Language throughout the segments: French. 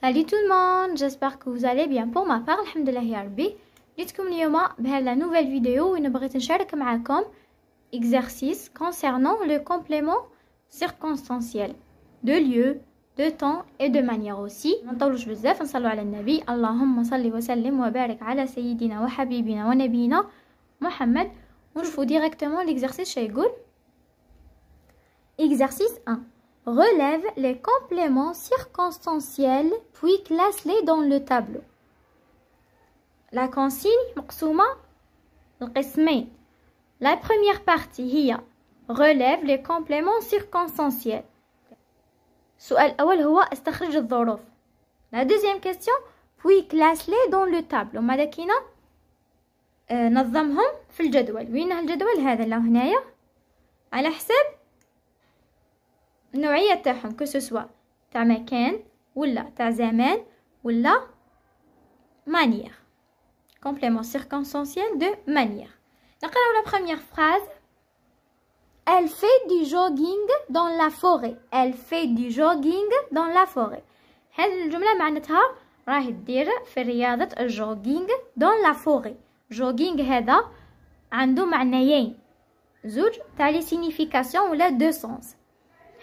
Salut tout le monde, j'espère que vous allez bien. Pour ma part, alhamdulillah ya nouvelle vidéo vidéo. exercice concernant le complément circonstanciel de lieu, de temps et de manière aussi. Nabi. Allahumma salli wa sallim wa ala wa habibina wa on directement l'exercice Exercice 1 relève les compléments circonstanciels puis classe-les dans le tableau. La consigne La première partie هي relève les compléments circonstanciels. هو استخرج الظروف. La deuxième question puis classe-les dans le tableau. ماذا كنا نظمهم في الجدول. وين الجدول هذا اللي على النوعية تاعهم كسوسوا تاع مكان ولا تاع زمان ولا مانيير كومبليمون سيركونسونسييل دو مانيير نقراو لا بروميير فراز Elle fait du jogging dans la forêt. Elle fait du jogging dans la forêt. هذه الجملة معناتها راهي دير في رياضة الجوغينغ دون لا فوري جوغينغ هذا عنده معنيين زوج تاع لي سينيفيكاسيون ولا دو سونس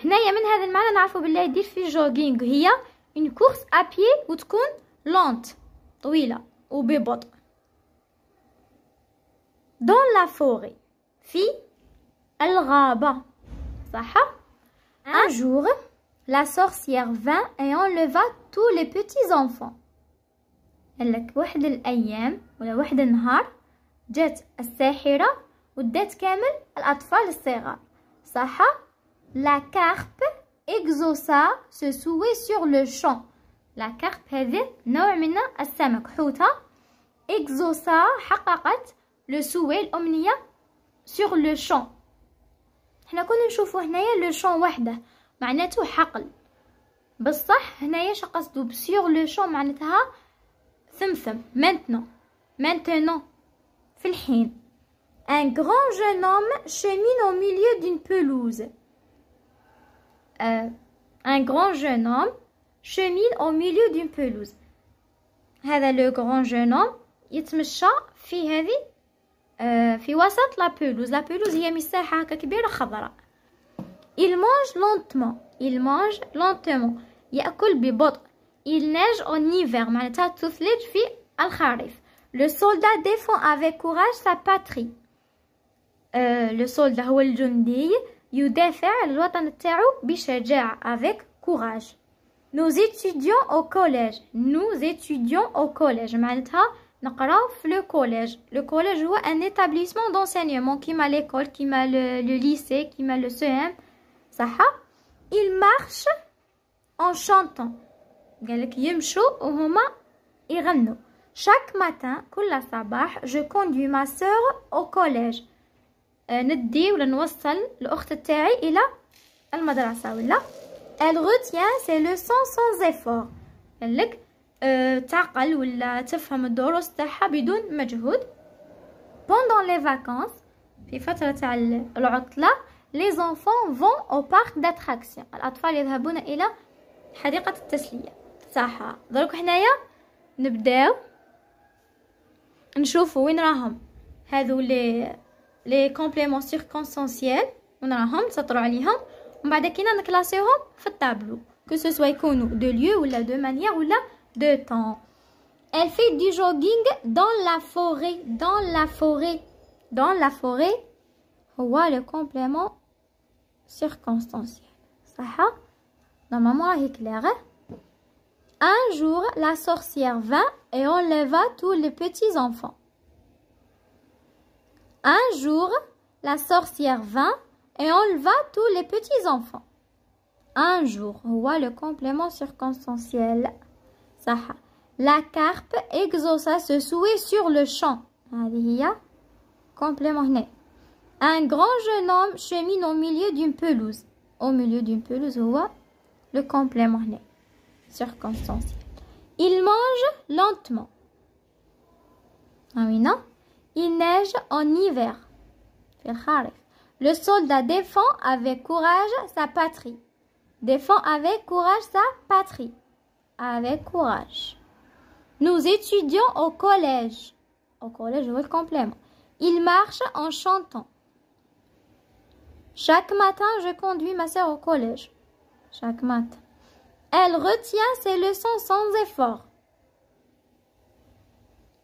هنايا من هذا المعنى نعرفوا بالله يدير في جوغينغ هي اون كورس ابيي وتكون لونت طويله وببطء دون لا فوري في الغابه صح ان jour لا سورسيير فان اي enleva tous les petits enfants قال لك واحد الايام ولا واحد النهار جات الساحره ودات كامل الاطفال الصغار صح La carpe exauça ce souhait sur le champ. La carpe هذه نوع من السمك exauça le souhait omnia sur le champ. حنا كنا نشوفو le champ وحده معناته حقل بصح هنايا شقصدو بسيغ لو شون معناتها ثمثم maintenant maintenant في الحين un grand jeune homme chemine au milieu d'une pelouse un grand jeune homme chemine au milieu d'une pelouse هذا le grand jeune homme يتمشى في هذه في وسط لا بيلوز لا بيلوز هي مساحة هكا كبيرة خضراء il mange lentement il mange lentement يأكل ببطء il neige en hiver معناتها تثلج في الخريف le soldat défend avec courage sa patrie euh, le soldat هو الجندي Euh, تاعو avec courage Nous étudions au collège Nous étudions au collège معناتها نقراو في collège Le collège هو un établissement d'enseignement qui كيما l'école m'a le lycée m'a le CM Il marche en chantant قالك Chaque matin, كل je conduis ma sœur au collège. آه، ندي ولا نوصل الاخت تاعي الى المدرسه ولا ال retient سي لو سون سون effort قالك آه، تعقل ولا تفهم الدروس تاعها بدون مجهود بوندون لي فاكونس في فترة تاع العطلة لي زونفون فون او بارك داتراكسيون الأطفال يذهبون إلى حديقة التسلية صح دروك حنايا نبداو نشوفوا وين راهم هذو لي لي كومبليمون سيركونسونسييل ونراهم نسطرو عليهم ومن بعد كي نكلاسيهم في الطابلو كو سو يكونوا دو ليو ولا de manière ou de temps. Elle fait du jogging dans la forêt. Dans la forêt. Dans la forêt. هو le complément circonstanciel. صح؟ Normalement, راهي claire. Hein? Un jour, la sorcière vint et enleva tous les petits enfants. Un jour, la sorcière vint et enleva tous les petits-enfants. Un jour, voit le complément circonstanciel. La carpe exauça ce souhait sur le champ. Complément Un grand jeune homme chemine au milieu d'une pelouse. Au milieu d'une pelouse, voit le complément circonstanciel. Il mange lentement. Ah non il neige en hiver. Le soldat défend avec courage sa patrie. Défend avec courage sa patrie. Avec courage. Nous étudions au collège. Au collège, je veux le Il marche en chantant. Chaque matin, je conduis ma soeur au collège. Chaque matin. Elle retient ses leçons sans effort.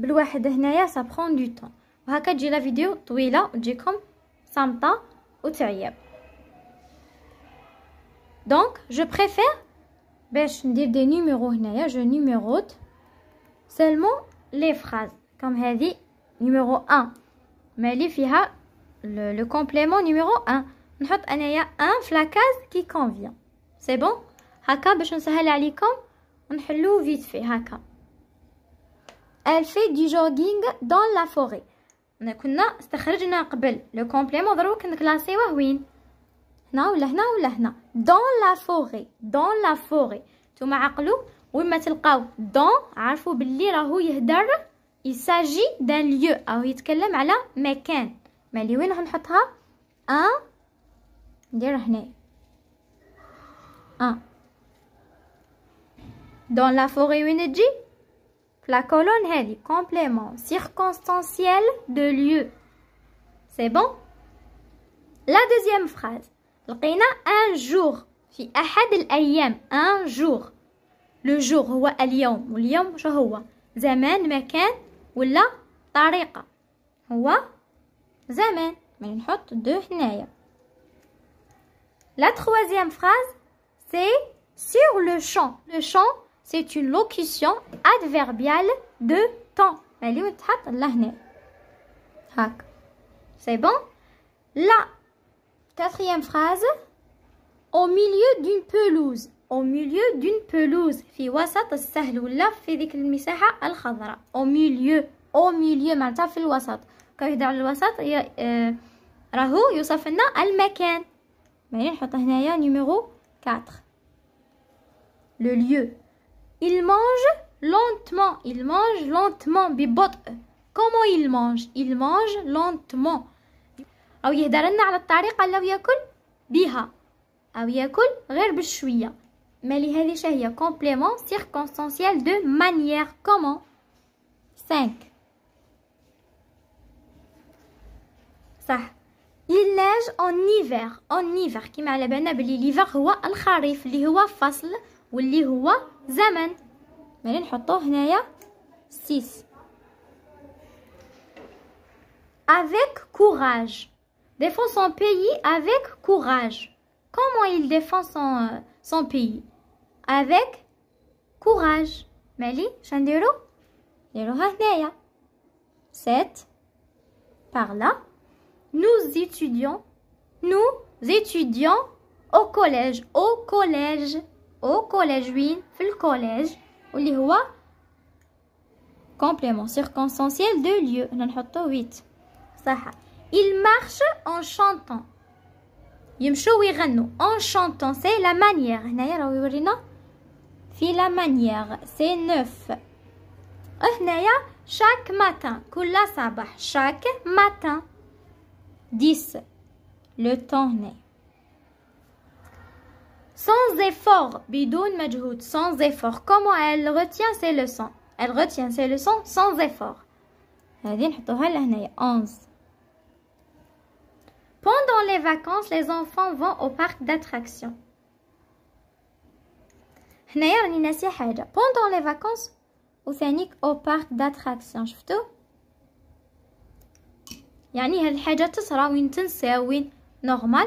Pour l'un, ça prend du temps. Et comme ça, Donc, je préfère dire des numéros ici. Je numérote seulement les phrases. Comme celle-ci, numéro 1. Mais il y a le complément numéro 1. On a un 1 qui convient. C'est bon Pour vous faire je on va le faire vite. Comme ça. elle fait du jogging dans la forêt كنا استخرجنا قبل لو كومبليمون ضروري كنكلاسيوه وين هنا ولا هنا ولا هنا دون لا فوغي دون لا فوغي نتوما عقلو وين ما تلقاو دون عرفوا باللي راهو يهدر يساجي دان ليو او يتكلم على مكان مالي وين راح نحطها ان ندير هنا ان دون لا فوغي وين تجي La colonne est complément circonstanciel de lieu. C'est bon La deuxième phrase. لقينا un jour في أحد الأيام un jour le jour هو اليوم واليوم ou هو زمان مكان ولا طريقة هو زمان من نحط deux هنايا La troisième phrase c'est sur le champ le champ c'est une locution adverbiale de temps. C'est bon La quatrième phrase. Au milieu d'une pelouse. Au milieu d'une pelouse. Fi wasat السهل fi في ذيك المساحة khadra. Au milieu. Au milieu معناتها في الوسط. كيهضر على الوسط راهو يوصف لنا المكان. يعني هنايا numéro 4. Le lieu. Il mange lentement. Il mange lentement. ببطء. Comment il mange? Il mange lentement. أو يهدر لنا على الطريقة لو يأكل بها أو يأكل غير بالشوية. ما لهذه هي complément circonstanciel de manière. Comment? 5 صح il neige en hiver en hiver كما على بالنا بلي l'hiver هو الخريف اللي هو فصل واللي هو زمن ملي نحطوه هنايا avec courage défend son pays avec courage comment il défend son, euh, pays avec courage ملي شنديرو نديروها هنايا par là nous étudions nous étudions au collège au collège au collège win في الكوليج واللي هو complément circonstanciel de lieu هنا نحطو 8 صح il marche en chantant يمشوا ويغنوا en chantant c'est la manière هنايا راهو يورينا في la manière c'est 9 هنايا euh, chaque matin كل صباح chaque matin 10 le temps هنايا sans effort, bidoun majhoud, sans effort. Comment elle retient ses leçons Elle retient ses leçons sans effort. Pendant les vacances, les enfants vont au parc d'attractions. Pendant les vacances, au parc d'attractions. Euh, normal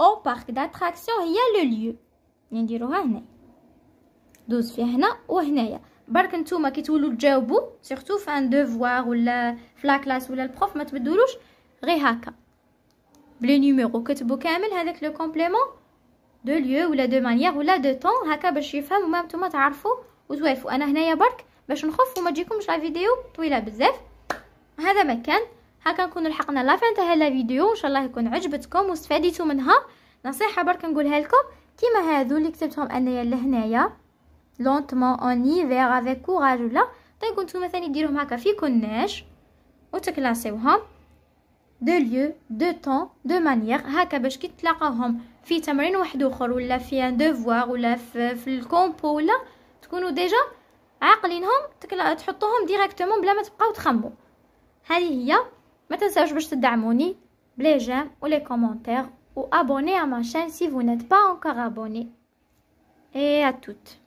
او بارك داتراكسيون هي لو ليو نديروها هنا دوز فيها هنا وهنايا برك نتوما كي تولوا تجاوبوا سورتو في ان دوفوار ولا في لا كلاس ولا البروف ما تبدلوش غير هكا بلي نيميرو كتبوا كامل هذاك لو كومبليمون دو ليو ولا دو مانيير ولا دو طون هكا باش يفهموا ما نتوما تعرفوا وتوافقوا انا هنايا برك باش نخف وما تجيكمش لا فيديو طويله بزاف هذا مكان هكا نكونوا لحقنا لافان تاع هلا فيديو ان شاء الله يكون عجبتكم واستفاديتوا منها نصيحه برك نقولها لكم كيما هادو اللي كتبتهم انايا لهنايا لونتمون اوني فيغ افيك كوراج ولا طيب نتوما ثاني ديروهم هكا في كناش وتكلاسيوهم دو ليو دو طون دو مانيير هكا باش كي تلاقاوهم في تمرين واحد اخر ولا في ان دوفوار ولا في, في الكومبو ولا تكونوا ديجا عاقلينهم تحطوهم ديريكتومون بلا ما تبقاو تخمو هذه هي Je vous me de m'avoir les j'aime ou les commentaires, ou abonnez à ma chaîne si vous n'êtes pas encore abonné. Et à toutes.